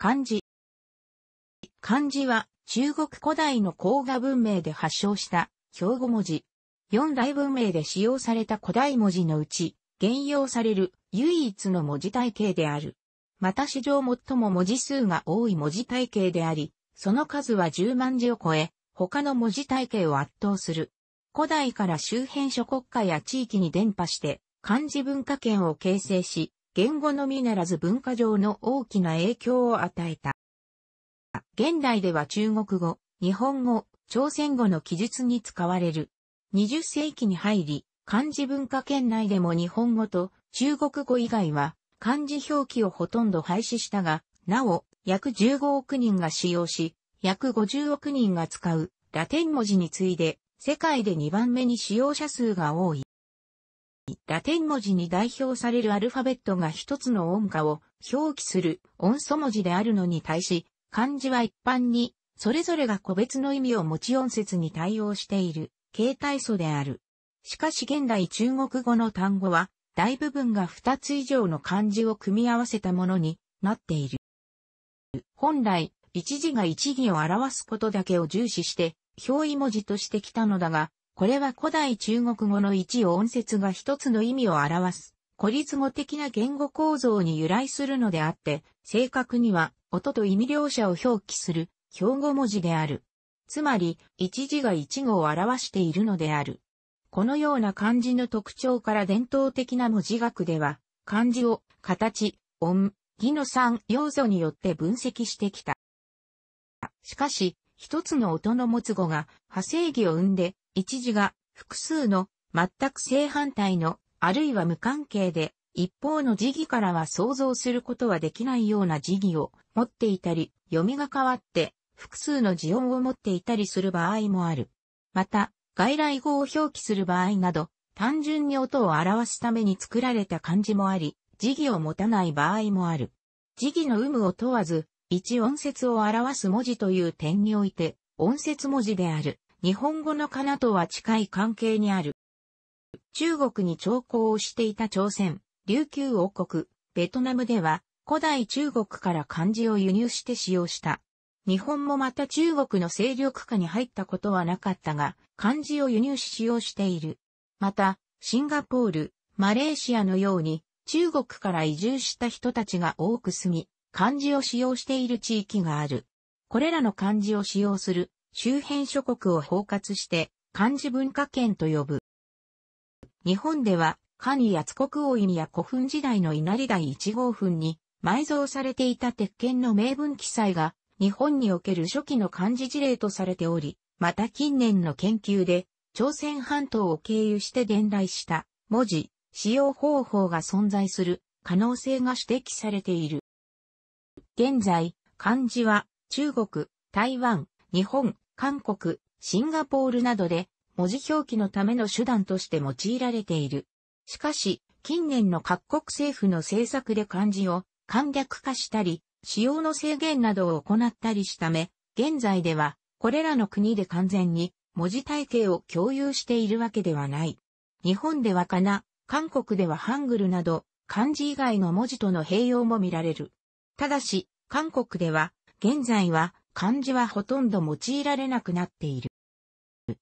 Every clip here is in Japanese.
漢字。漢字は中国古代の甲賀文明で発祥した標語文字。四大文明で使用された古代文字のうち、現用される唯一の文字体系である。また史上最も文字数が多い文字体系であり、その数は10万字を超え、他の文字体系を圧倒する。古代から周辺諸国家や地域に伝播して、漢字文化圏を形成し、言語のみならず文化上の大きな影響を与えた。現代では中国語、日本語、朝鮮語の記述に使われる。20世紀に入り、漢字文化圏内でも日本語と中国語以外は漢字表記をほとんど廃止したが、なお、約15億人が使用し、約50億人が使うラテン文字に次いで世界で2番目に使用者数が多い。ラテン文字に代表されるアルファベットが一つの音歌を表記する音素文字であるのに対し、漢字は一般に、それぞれが個別の意味を持ち音節に対応している、形態素である。しかし現代中国語の単語は、大部分が2つ以上の漢字を組み合わせたものになっている。本来、一字が一義を表すことだけを重視して、表意文字としてきたのだが、これは古代中国語の一音節が一つの意味を表す、孤立語的な言語構造に由来するのであって、正確には音と意味両者を表記する標語文字である。つまり、一字が一語を表しているのである。このような漢字の特徴から伝統的な文字学では、漢字を形、音、義の3要素によって分析してきた。しかし、一つの音の持つ語が派生義を生んで、一字が複数の全く正反対のあるいは無関係で一方の字義からは想像することはできないような字義を持っていたり、読みが変わって複数の字音を持っていたりする場合もある。また、外来語を表記する場合など、単純に音を表すために作られた漢字もあり、字義を持たない場合もある。字義の有無を問わず、一音節を表す文字という点において、音節文字である、日本語のかなとは近い関係にある。中国に朝貢をしていた朝鮮、琉球王国、ベトナムでは、古代中国から漢字を輸入して使用した。日本もまた中国の勢力下に入ったことはなかったが、漢字を輸入し使用している。また、シンガポール、マレーシアのように、中国から移住した人たちが多く住み、漢字を使用している地域がある。これらの漢字を使用する周辺諸国を包括して漢字文化圏と呼ぶ。日本では、神や津国王院や古墳時代の稲荷台1号墳に埋蔵されていた鉄拳の名文記載が日本における初期の漢字事例とされており、また近年の研究で朝鮮半島を経由して伝来した文字、使用方法が存在する可能性が指摘されている。現在、漢字は中国、台湾、日本、韓国、シンガポールなどで文字表記のための手段として用いられている。しかし、近年の各国政府の政策で漢字を簡略化したり、使用の制限などを行ったりしたため、現在ではこれらの国で完全に文字体系を共有しているわけではない。日本ではかな、韓国ではハングルなど漢字以外の文字との併用も見られる。ただし、韓国では、現在は漢字はほとんど用いられなくなっている。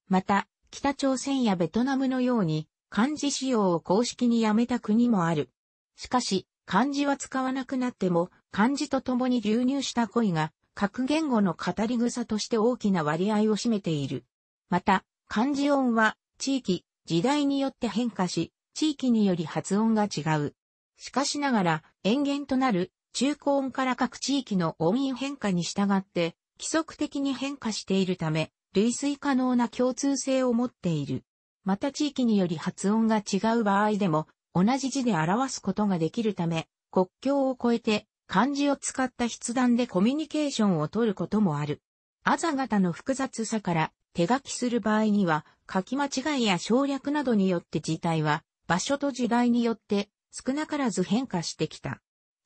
また、北朝鮮やベトナムのように漢字使用を公式にやめた国もある。しかし、漢字は使わなくなっても、漢字と共に流入した恋が、各言語の語り草として大きな割合を占めている。また、漢字音は、地域、時代によって変化し、地域により発音が違う。しかしながら、遠言となる中高音から各地域の音韻変化に従って規則的に変化しているため、類推可能な共通性を持っている。また地域により発音が違う場合でも、同じ字で表すことができるため、国境を越えて漢字を使った筆談でコミュニケーションを取ることもある。あざ型の複雑さから手書きする場合には書き間違いや省略などによって字体は場所と時代によって少なからず変化してきた。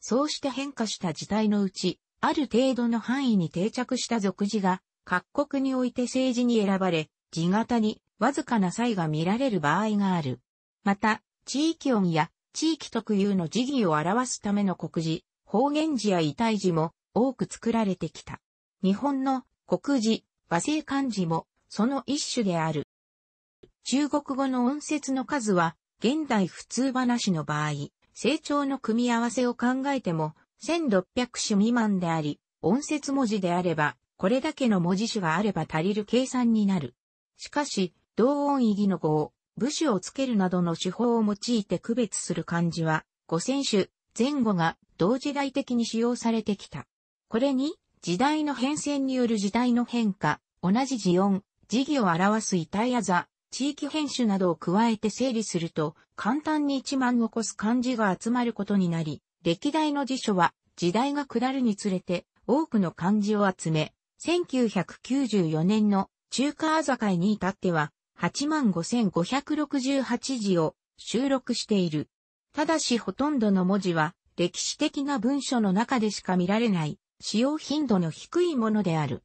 そうして変化した時代のうち、ある程度の範囲に定着した俗字が、各国において政治に選ばれ、字型にわずかな差が見られる場合がある。また、地域音や地域特有の時義を表すための国字、方言字や遺体字も多く作られてきた。日本の国字、和製漢字もその一種である。中国語の音節の数は現代普通話の場合、成長の組み合わせを考えても、1600種未満であり、音節文字であれば、これだけの文字種があれば足りる計算になる。しかし、同音異義の語を、部首をつけるなどの手法を用いて区別する漢字は、5000種前後が同時代的に使用されてきた。これに、時代の変遷による時代の変化、同じ字音、字義を表す板や座、地域編集などを加えて整理すると、簡単に1万を超す漢字が集まることになり、歴代の辞書は、時代が下るにつれて、多くの漢字を集め、1994年の中華あざ会に至っては、85,568字を収録している。ただしほとんどの文字は、歴史的な文書の中でしか見られない、使用頻度の低いものである。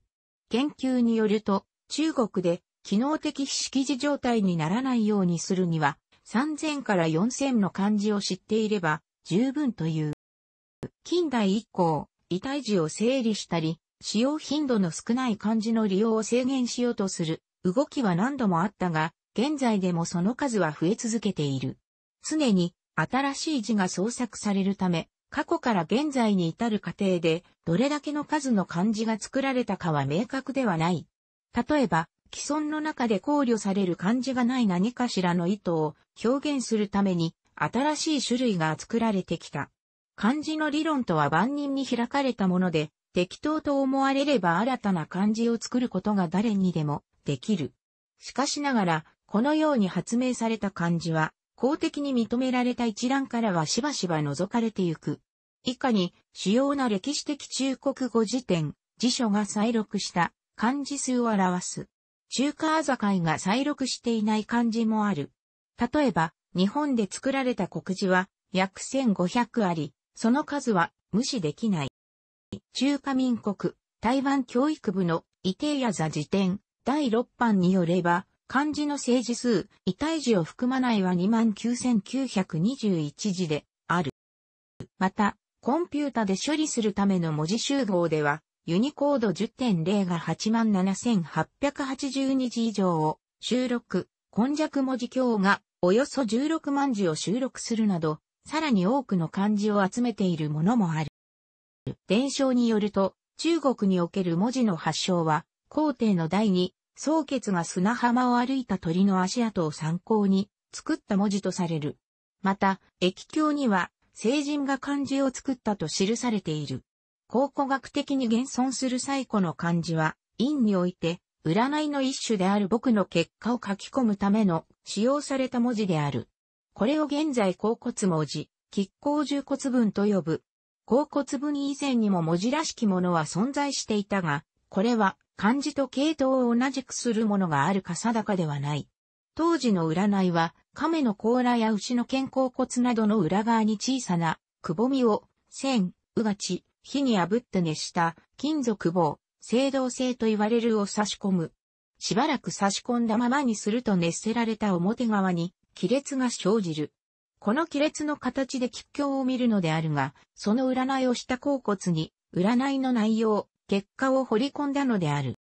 研究によると、中国で機能的非識字状態にならないようにするには、3000から4000の漢字を知っていれば十分という。近代以降、遺体時を整理したり、使用頻度の少ない漢字の利用を制限しようとする動きは何度もあったが、現在でもその数は増え続けている。常に新しい字が創作されるため、過去から現在に至る過程で、どれだけの数の漢字が作られたかは明確ではない。例えば、既存の中で考慮される漢字がない何かしらの意図を表現するために新しい種類が作られてきた。漢字の理論とは万人に開かれたもので、適当と思われれば新たな漢字を作ることが誰にでもできる。しかしながら、このように発明された漢字は、公的に認められた一覧からはしばしば除かれてゆく。以下に、主要な歴史的中国語辞典、辞書が再録した漢字数を表す。中華あざ会が再録していない漢字もある。例えば、日本で作られた国字は約1500あり、その数は無視できない。中華民国台湾教育部の伊定屋座辞典第6版によれば、漢字の政治数、遺体字を含まないは29,921字である。また、コンピュータで処理するための文字集合では、ユニコード10.0が87,882字以上を収録、今弱文字鏡がおよそ16万字を収録するなど、さらに多くの漢字を集めているものもある。伝承によると、中国における文字の発祥は、皇帝の第二、宗傑が砂浜を歩いた鳥の足跡を参考に作った文字とされる。また、液鏡には、聖人が漢字を作ったと記されている。考古学的に現存する最古の漢字は、陰において、占いの一種である僕の結果を書き込むための使用された文字である。これを現在甲骨文字、亀甲十骨文と呼ぶ。甲骨文以前にも文字らしきものは存在していたが、これは漢字と系統を同じくするものがあるか定かではない。当時の占いは、亀の甲羅や牛の肩甲骨などの裏側に小さな、くぼみを、線、うがち、火に炙って熱した金属棒、青銅製と言われるを差し込む。しばらく差し込んだままにすると熱せられた表側に亀裂が生じる。この亀裂の形で吉凶を見るのであるが、その占いをした甲骨に、占いの内容、結果を掘り込んだのである。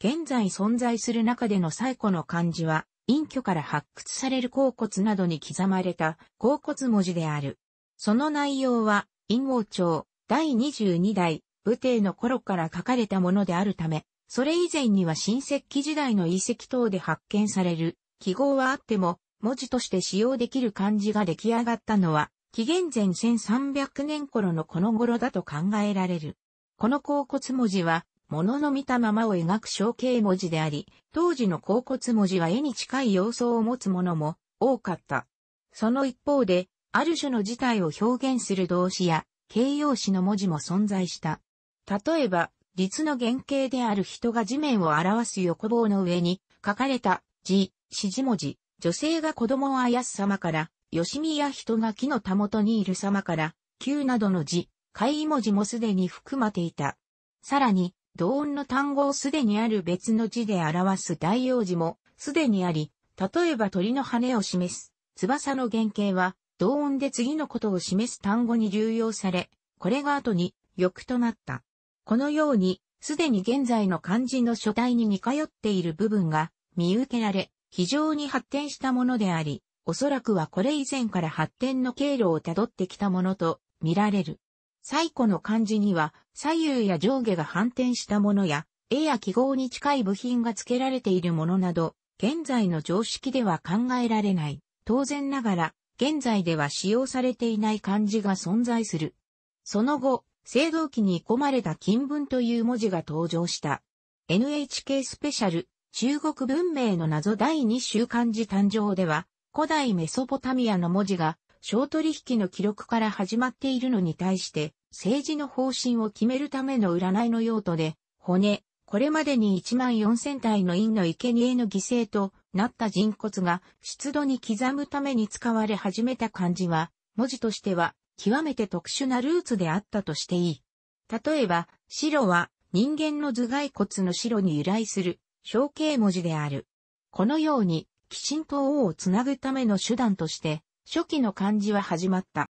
現在存在する中での最古の漢字は、隠居から発掘される甲骨などに刻まれた甲骨文字である。その内容は、陰王朝、第22代武帝の頃から書かれたものであるため、それ以前には新石器時代の遺跡等で発見される記号はあっても、文字として使用できる漢字が出来上がったのは、紀元前1300年頃のこの頃だと考えられる。この甲骨文字は、物の見たままを描く象形文字であり、当時の甲骨文字は絵に近い様相を持つものも多かった。その一方で、ある種の事態を表現する動詞や形容詞の文字も存在した。例えば、律の原型である人が地面を表す横棒の上に書かれた字、指示文字、女性が子供をあやす様から、吉見や人が木のたもとにいる様から、旧などの字、会文字もすでに含まれていた。さらに、同音の単語をすでにある別の字で表す代用字もすでにあり、例えば鳥の羽を示す翼の原型は同音で次のことを示す単語に流用され、これが後に、欲となった。このように、すでに現在の漢字の書体に似通っている部分が見受けられ、非常に発展したものであり、おそらくはこれ以前から発展の経路をたどってきたものと見られる。最古の漢字には左右や上下が反転したものや、絵や記号に近い部品が付けられているものなど、現在の常識では考えられない。当然ながら、現在では使用されていない漢字が存在する。その後、青銅器に込まれた金文という文字が登場した。NHK スペシャル、中国文明の謎第2週漢字誕生では、古代メソポタミアの文字が、小取引の記録から始まっているのに対して、政治の方針を決めるための占いの用途で、骨、これまでに1万4000体の陰の生贄の犠牲となった人骨が出土に刻むために使われ始めた漢字は、文字としては極めて特殊なルーツであったとしていい。例えば、白は人間の頭蓋骨の白に由来する象形文字である。このように、きちんと王をつなぐための手段として、初期の漢字は始まった。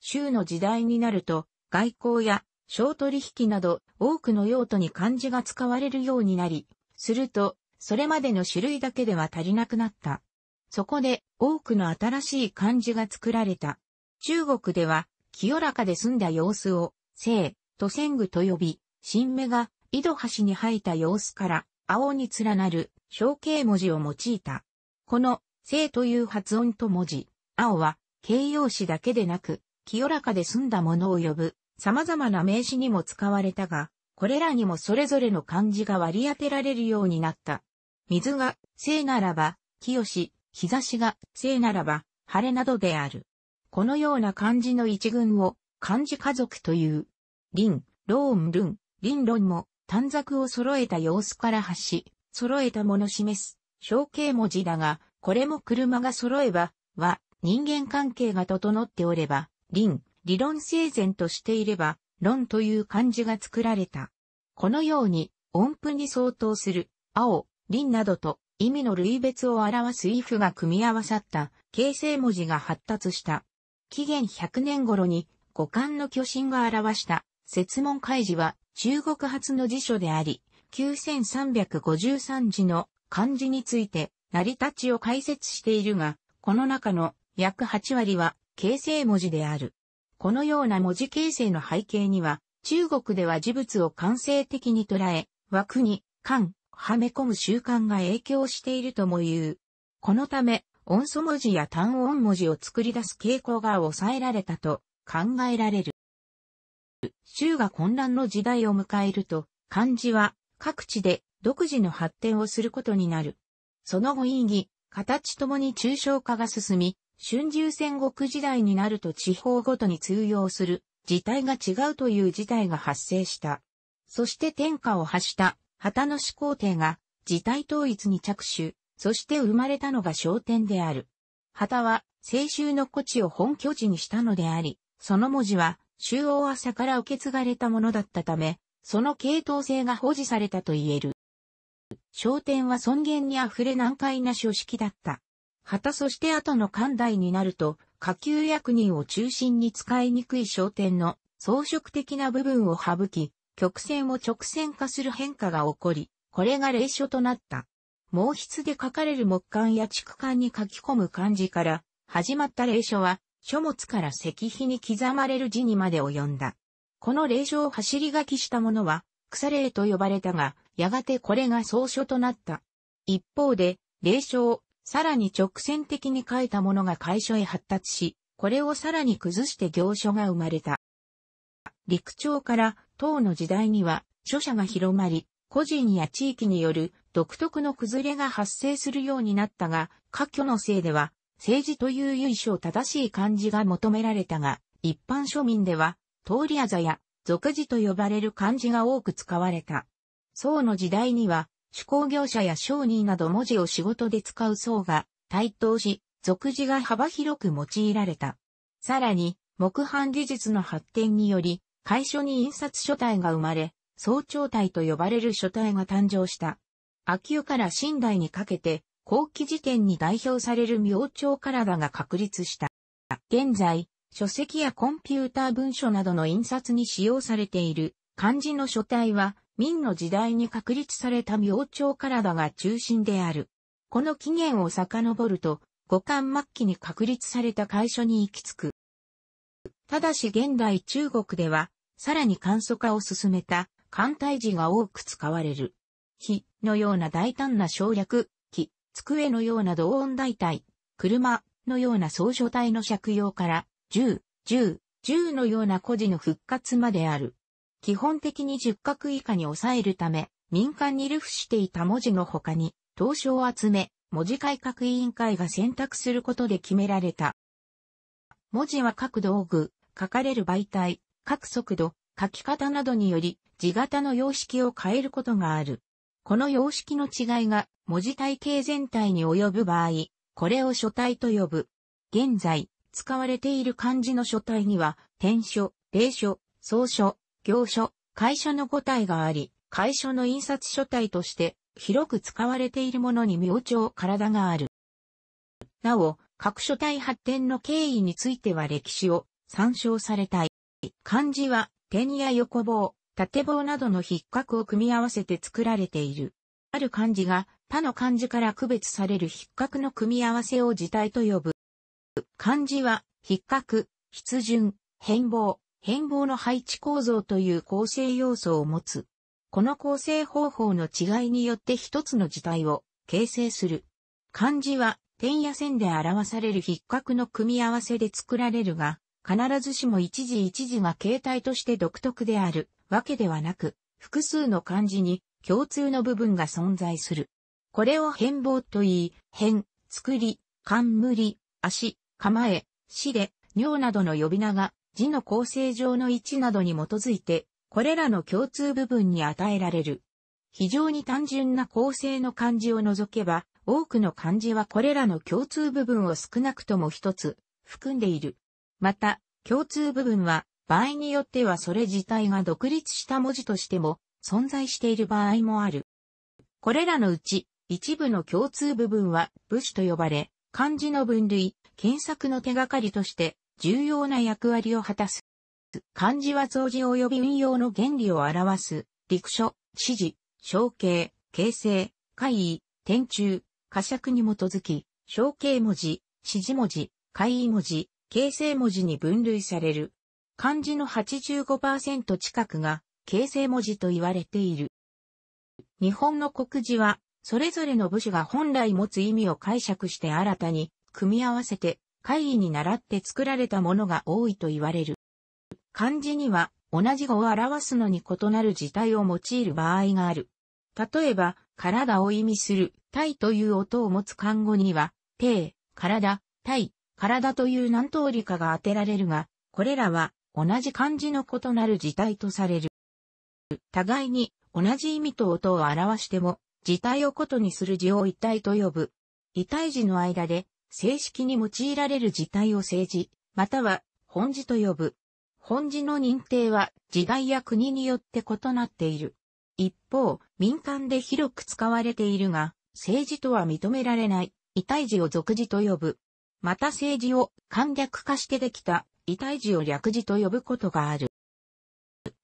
州の時代になると、外交や商取引など多くの用途に漢字が使われるようになり、するとそれまでの種類だけでは足りなくなった。そこで多くの新しい漢字が作られた。中国では清らかで澄んだ様子を、聖、都仙具と呼び、新芽が井戸橋に生えた様子から、青に連なる象形文字を用いた。この、聖という発音と文字、青は形容詞だけでなく、清らかで澄んだものを呼ぶ、様々な名詞にも使われたが、これらにもそれぞれの漢字が割り当てられるようになった。水が、生ならば、清し、日差しが、生ならば、晴れなどである。このような漢字の一群を、漢字家族という。林、ローン、ルン、林論も、短冊を揃えた様子から発し、揃えたもの示す、象形文字だが、これも車が揃えば、は、人間関係が整っておれば、林、理論整然としていれば、論という漢字が作られた。このように、音符に相当する、青、輪などと意味の類別を表す if が組み合わさった形成文字が発達した。紀元100年頃に五感の巨神が表した説問開示は中国発の辞書であり、9353字の漢字について成り立ちを解説しているが、この中の約8割は形成文字である。このような文字形成の背景には、中国では事物を感性的に捉え、枠に、感、はめ込む習慣が影響しているとも言う。このため、音素文字や単音文字を作り出す傾向が抑えられたと考えられる。州が混乱の時代を迎えると、漢字は各地で独自の発展をすることになる。その後意義、形ともに抽象化が進み、春秋戦国時代になると地方ごとに通用する、事態が違うという事態が発生した。そして天下を発した旗の始皇帝が事態統一に着手、そして生まれたのが商店である。旗は、青州の古地を本拠地にしたのであり、その文字は、周央朝から受け継がれたものだったため、その系統性が保持されたと言える。商店は尊厳にあふれ難解な書式だった。旗そして後の寛大になると、下級役人を中心に使いにくい焦点の装飾的な部分を省き、曲線を直線化する変化が起こり、これが霊書となった。毛筆で書かれる木簡や畜簡に書き込む漢字から、始まった霊書は、書物から石碑に刻まれる字にまで及んだ。この霊書を走り書きしたものは、草霊と呼ばれたが、やがてこれが草書となった。一方で、霊書をさらに直線的に書いたものが会所へ発達し、これをさらに崩して行書が生まれた。陸朝から唐の時代には書写が広まり、個人や地域による独特の崩れが発生するようになったが、科挙のせいでは、政治という由緒正しい漢字が求められたが、一般庶民では、通りあざや、俗字と呼ばれる漢字が多く使われた。宋の時代には、手工業者や商人など文字を仕事で使う層が台頭し、俗字が幅広く用いられた。さらに、木版技術の発展により、楷書に印刷書体が生まれ、総長体と呼ばれる書体が誕生した。秋代から新代にかけて、後期時点に代表される明朝体が確立した。現在、書籍やコンピューター文書などの印刷に使用されている漢字の書体は、明の時代に確立された明朝体が中心である。この起源を遡ると、五感末期に確立された会所に行き着く。ただし現代中国では、さらに簡素化を進めた簡体字が多く使われる。火のような大胆な省略、木、机のような同音代替、車のような総書体の借用から、銃、銃、銃のような古事の復活まである。基本的に十角以下に抑えるため、民間に流布していた文字の他に、投書を集め、文字改革委員会が選択することで決められた。文字は各道具、書かれる媒体、各速度、書き方などにより、字型の様式を変えることがある。この様式の違いが文字体系全体に及ぶ場合、これを書体と呼ぶ。現在、使われている漢字の書体には、転書、霊書、草書、行書、会書の個体があり、会書の印刷書体として広く使われているものに明朝体がある。なお、各書体発展の経緯については歴史を参照されたい。漢字は点や横棒、縦棒などの筆格を組み合わせて作られている。ある漢字が他の漢字から区別される筆格の組み合わせを字体と呼ぶ。漢字は筆格、筆順、変貌、変貌の配置構造という構成要素を持つ。この構成方法の違いによって一つの字体を形成する。漢字は点や線で表される筆格の組み合わせで作られるが、必ずしも一字一字が形態として独特であるわけではなく、複数の漢字に共通の部分が存在する。これを変貌と言い、変、作り、冠、足、構え、死で、尿などの呼び名が字の構成上の位置などに基づいて、これらの共通部分に与えられる。非常に単純な構成の漢字を除けば、多くの漢字はこれらの共通部分を少なくとも一つ含んでいる。また、共通部分は場合によってはそれ自体が独立した文字としても存在している場合もある。これらのうち一部の共通部分は武士と呼ばれ、漢字の分類、検索の手がかりとして重要な役割を果たす。漢字は造字及び運用の原理を表す、陸書、指示、象形、形成、会意、天中、仮釈に基づき、象形文字、指示文字、会意文字、形成文字に分類される。漢字の85%近くが形成文字と言われている。日本の国字は、それぞれの部首が本来持つ意味を解釈して新たに組み合わせて会議に倣って作られたものが多いと言われる。漢字には同じ語を表すのに異なる字体を用いる場合がある。例えば、体を意味する、体という音を持つ漢語には、体、体、体、体という何通りかが当てられるが、これらは同じ漢字の異なる字体とされる。互いに同じ意味と音を表しても、字体をことにする字を一体と呼ぶ。異体字の間で正式に用いられる字体を政治、または本字と呼ぶ。本字の認定は時代や国によって異なっている。一方、民間で広く使われているが、政治とは認められない、異体字を俗字と呼ぶ。また政治を簡略化してできた、異体字を略字と呼ぶことがある。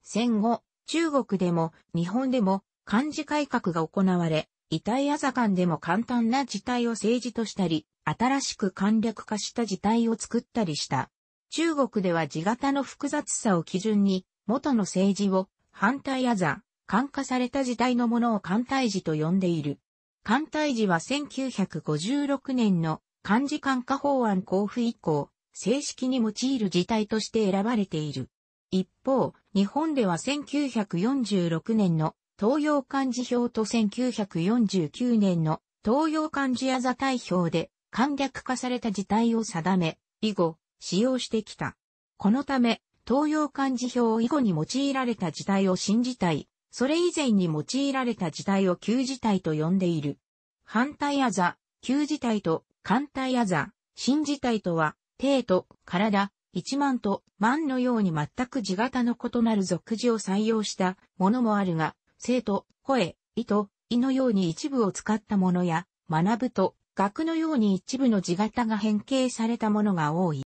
戦後、中国でも日本でも漢字改革が行われ、痛い朝間でも簡単な事態を政治としたり、新しく簡略化した事態を作ったりした。中国では地型の複雑さを基準に、元の政治を反対あざ、簡化された事態のものを簡体字と呼んでいる。簡体字は1956年の漢字簡化法案交付以降、正式に用いる事態として選ばれている。一方、日本では1946年の東洋漢字表と1949年の東洋漢字アザ大表で簡略化された字体を定め、以後、使用してきた。このため、東洋漢字表以後に用いられた字体を新字体、それ以前に用いられた字体を旧字体と呼んでいる。反対あざ、旧字体と艦隊あざ、新字体とは、手と体、一万と万のように全く字型の異なる俗字を採用したものもあるが、生と、声、意と、意のように一部を使ったものや、学ぶと、学のように一部の字型が変形されたものが多い。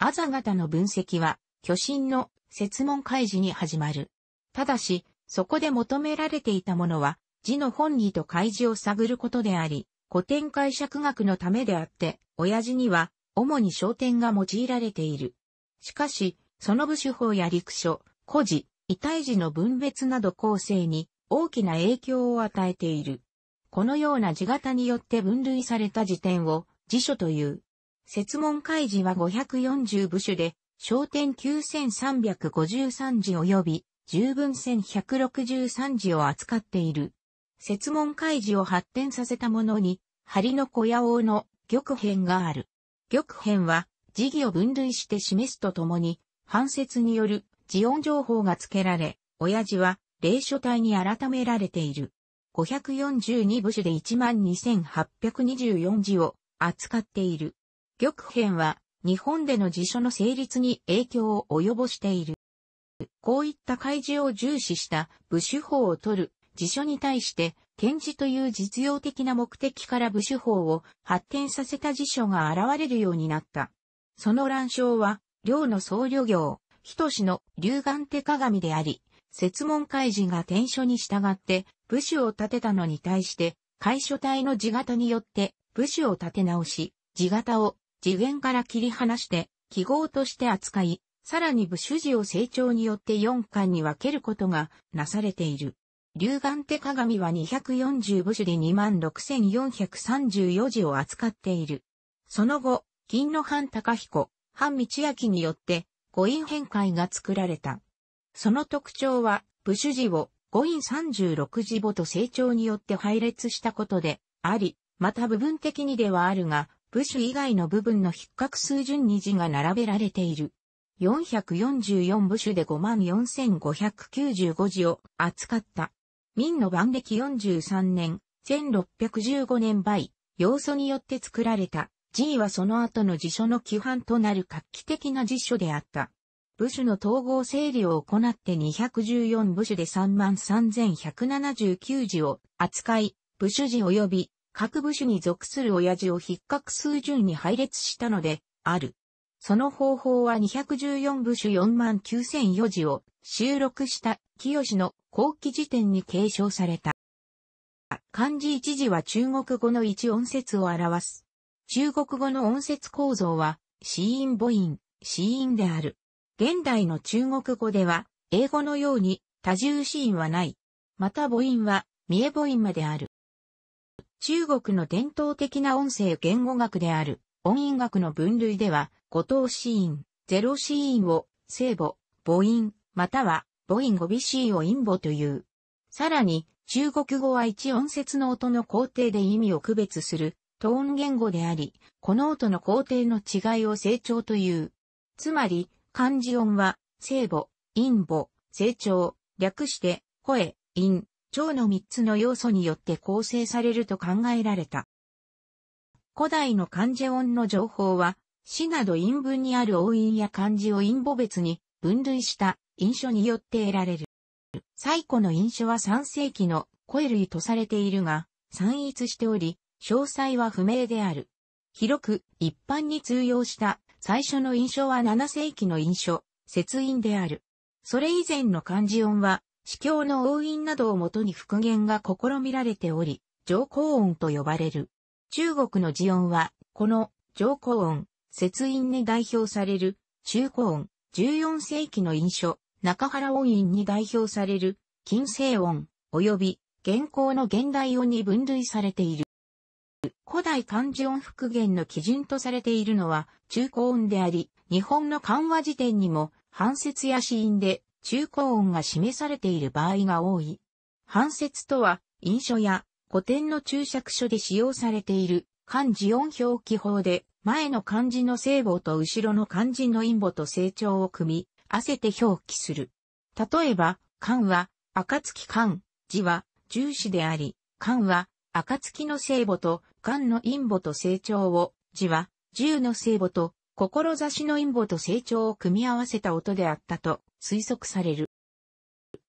あざ型の分析は、巨神の説問開示に始まる。ただし、そこで求められていたものは、字の本意と開示を探ることであり、古典解釈学のためであって、親父には、主に焦点が用いられている。しかし、その部手法や陸書、古事、遺体児の分別など構成に大きな影響を与えている。このような字型によって分類された辞典を辞書という。説問開示は540部首で、焦点9353字及び十分1163字を扱っている。説問開示を発展させたものに、針の小屋王の玉編がある。玉編は、字義を分類して示すとともに、反説によるジオン情報が付けられ、親父は、霊書体に改められている。542部首で12824字を扱っている。玉編は日本での辞書の成立に影響を及ぼしている。こういった開示を重視した部首法を取る辞書に対して検事という実用的な目的から部首法を発展させた辞書が現れるようになった。その乱章は、領の僧侶業、仁の龍眼手鏡であり、説問開示が転書に従って武士を立てたのに対して、会所体の地型によって武士を立て直し、地型を次元から切り離して記号として扱い、さらに武士字を成長によって4巻に分けることがなされている。龍眼手鏡は240部首で26,434字を扱っている。その後、金の藩高彦、藩道明によって、五飲変換が作られた。その特徴は、部首字を誤三36字母と成長によって配列したことであり、また部分的にではあるが、部首以外の部分の筆格数順に字が並べられている。444部首で54,595字を扱った。明の万暦43年、1615年倍、要素によって作られた G はその後の辞書の規範となる画期的な辞書であった。部首の統合整理を行って214部首で33,179字を扱い、部首字及び各部首に属する親字を筆格数順に配列したので、ある。その方法は214部首49,004字を収録した清の後期辞典に継承された。漢字一字は中国語の一音節を表す。中国語の音節構造は、死因母音、死因である。現代の中国語では、英語のように多重子音はない。また母音は、三重母音まである。中国の伝統的な音声言語学である、音韻学の分類では、五等ーン、ゼローンを、聖母、母音、または、母音語尾子を陰母という。さらに、中国語は一音節の音の工程で意味を区別するトーン言語であり、この音の工程の違いを成長という。つまり、漢字音は、聖母、陰母、成長、略して、声、陰、腸の3つの要素によって構成されると考えられた。古代の漢字音の情報は、詩など陰文にある音韻や漢字を陰母別に分類した印象によって得られる。最古の印象は3世紀の声類とされているが、散逸しており、詳細は不明である。広く一般に通用した最初の印象は7世紀の印象、節印である。それ以前の漢字音は、司教の応印などをもとに復元が試みられており、上皇音と呼ばれる。中国の字音は、この上皇音、節印に代表される、中古音、14世紀の印象、中原音印に代表される、金星音、及び、現行の現代音に分類されている。古代漢字音復元の基準とされているのは中高音であり、日本の漢和辞典にも、半節や子音で中高音が示されている場合が多い。半節とは、印書や古典の注釈書で使用されている漢字音表記法で、前の漢字の聖母と後ろの漢字の陰母と成長を組み、合わせて表記する。例えば、漢は、暁漢、字は、重視であり、漢は、暁の聖母と、官の陰母と成長を、字は、十の聖母と、志の陰母と成長を組み合わせた音であったと推測される。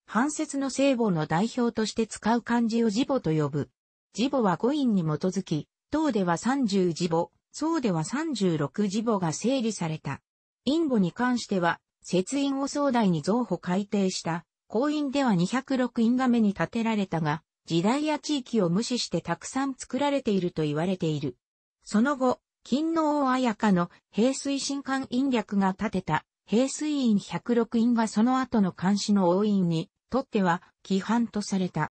半節の聖母の代表として使う漢字を字母と呼ぶ。字母は語音に基づき、唐では三十字母、宋では三十六字母が整理された。陰母に関しては、節音を壮大に増歩改定した、後印では二百六印画目に立てられたが、時代や地域を無視してたくさん作られていると言われている。その後、金王綾香の平水新館院略が建てた平水院106院がその後の監視の王院にとっては規範とされた。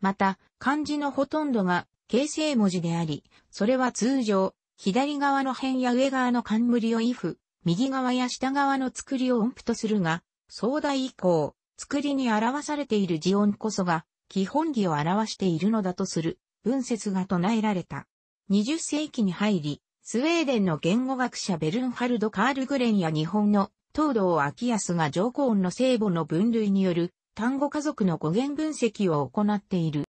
また、漢字のほとんどが形成文字であり、それは通常、左側の辺や上側の冠を if、右側や下側の作りを音符とするが、壮大以降、作りに表されている字音こそが、基本義を表しているのだとする文説が唱えられた。20世紀に入り、スウェーデンの言語学者ベルンハルド・カールグレンや日本の東道秋康が上皇音の聖母の分類による単語家族の語源分析を行っている。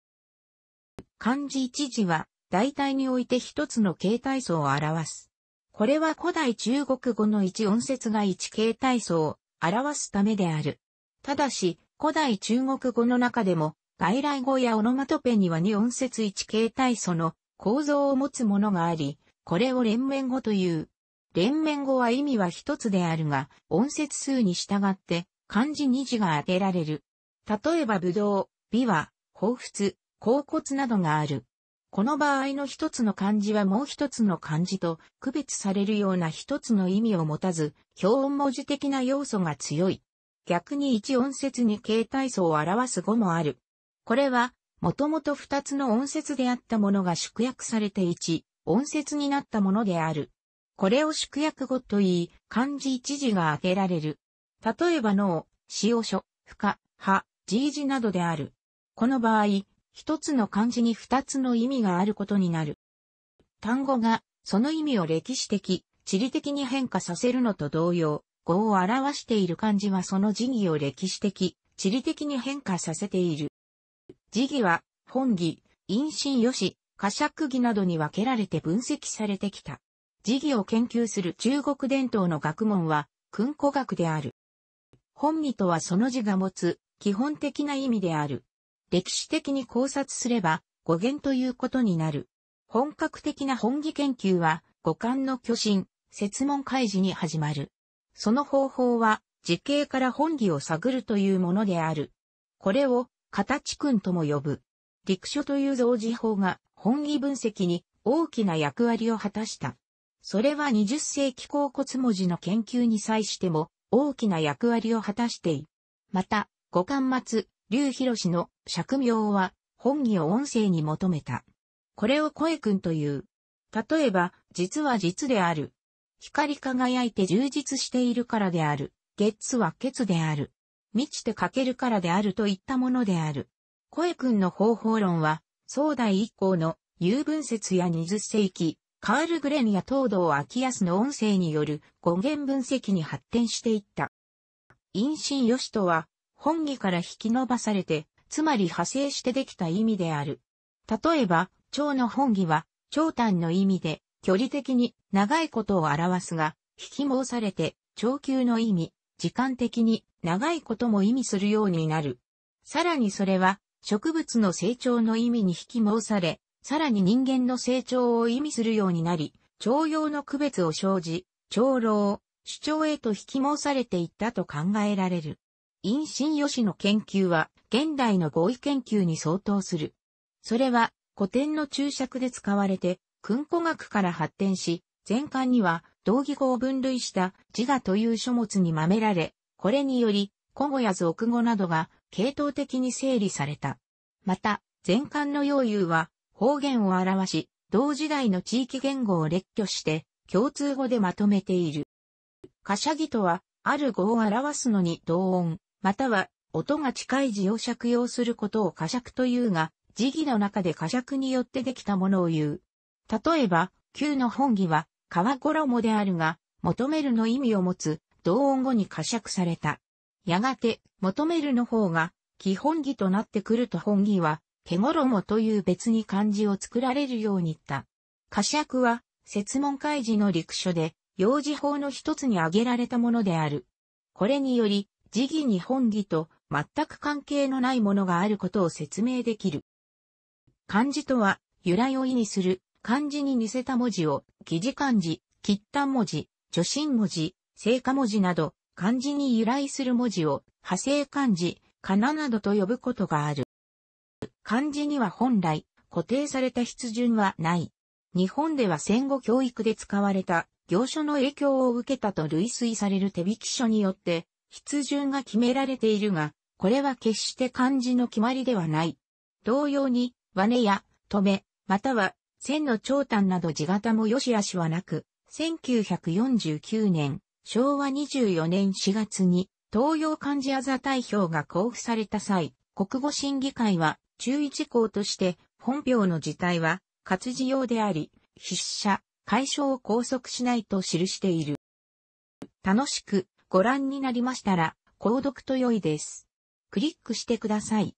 漢字一字は大体において一つの形態層を表す。これは古代中国語の一音節が一形態層を表すためである。ただし、古代中国語の中でも外来語やオノマトペには2音節1形態素の構造を持つものがあり、これを連綿語という。連綿語は意味は一つであるが、音節数に従って漢字二字が当てられる。例えば武道、美は、彷彿、甲骨などがある。この場合の一つの漢字はもう一つの漢字と区別されるような一つの意味を持たず、表音文字的な要素が強い。逆に一音節に形態素を表す語もある。これは、もともと二つの音節であったものが縮約されて一、音節になったものである。これを縮約語といい、漢字一字が挙げられる。例えば脳、塩書、不可、歯、字字などである。この場合、一つの漢字に二つの意味があることになる。単語が、その意味を歴史的、地理的に変化させるのと同様、語を表している漢字はその字義を歴史的、地理的に変化させている。時期は、本義、陰信し、葛釈儀などに分けられて分析されてきた。時期を研究する中国伝統の学問は、訓古学である。本儀とはその字が持つ、基本的な意味である。歴史的に考察すれば、語源ということになる。本格的な本義研究は、五感の巨神、説問開示に始まる。その方法は、時系から本義を探るというものである。これを形君とも呼ぶ。陸書という造字法が本義分析に大きな役割を果たした。それは20世紀甲骨文字の研究に際しても大きな役割を果たしている。また、五巻末、劉氏の釈名は本義を音声に求めた。これを声君という。例えば、実は実である。光り輝いて充実しているからである。月は月である。満ちて欠けるからであるといったものである。声く君の方法論は、宋代以降の有文説や二十世紀、カール・グレンや東堂昭康の音声による語源分析に発展していった。陰神義とは、本義から引き伸ばされて、つまり派生してできた意味である。例えば、蝶の本義は、長短の意味で、距離的に長いことを表すが、引き申されて、長久の意味、時間的に長いことも意味するようになる。さらにそれは、植物の成長の意味に引き申され、さらに人間の成長を意味するようになり、徴用の区別を生じ、長老、主張へと引き申されていったと考えられる。陰信義の研究は、現代の合意研究に相当する。それは、古典の注釈で使われて、訓古学から発展し、前巻には、同義語を分類した自我という書物にまめられ、これにより、古語や俗語などが系統的に整理された。また、前漢の用有は方言を表し、同時代の地域言語を列挙して共通語でまとめている。カシャギとは、ある語を表すのに同音、または音が近い字を借用することをカシャクというが、字義の中でカシャクによってできたものを言う。例えば、旧の本義は、川衣であるが、求めるの意味を持つ、同音語に呵責された。やがて、求めるの方が、基本義となってくると本義は、手もという別に漢字を作られるように言った。呵責は、説問開示の陸書で、用事法の一つに挙げられたものである。これにより、時義に本義と全く関係のないものがあることを説明できる。漢字とは、由来を意味する漢字に似せた文字を、疑似漢字、喫端文字、助心文字、聖火文字など、漢字に由来する文字を、派生漢字、かななどと呼ぶことがある。漢字には本来、固定された筆順はない。日本では戦後教育で使われた、行書の影響を受けたと類推される手引き書によって、筆順が決められているが、これは決して漢字の決まりではない。同様に、和ねや、止め、または、線の長短など字型も良し悪しはなく、1949年、昭和24年4月に東洋漢字あざ代表が交付された際、国語審議会は注意事項として本表の字体は活字用であり、筆者、解消を拘束しないと記している。楽しくご覧になりましたら、購読と良いです。クリックしてください。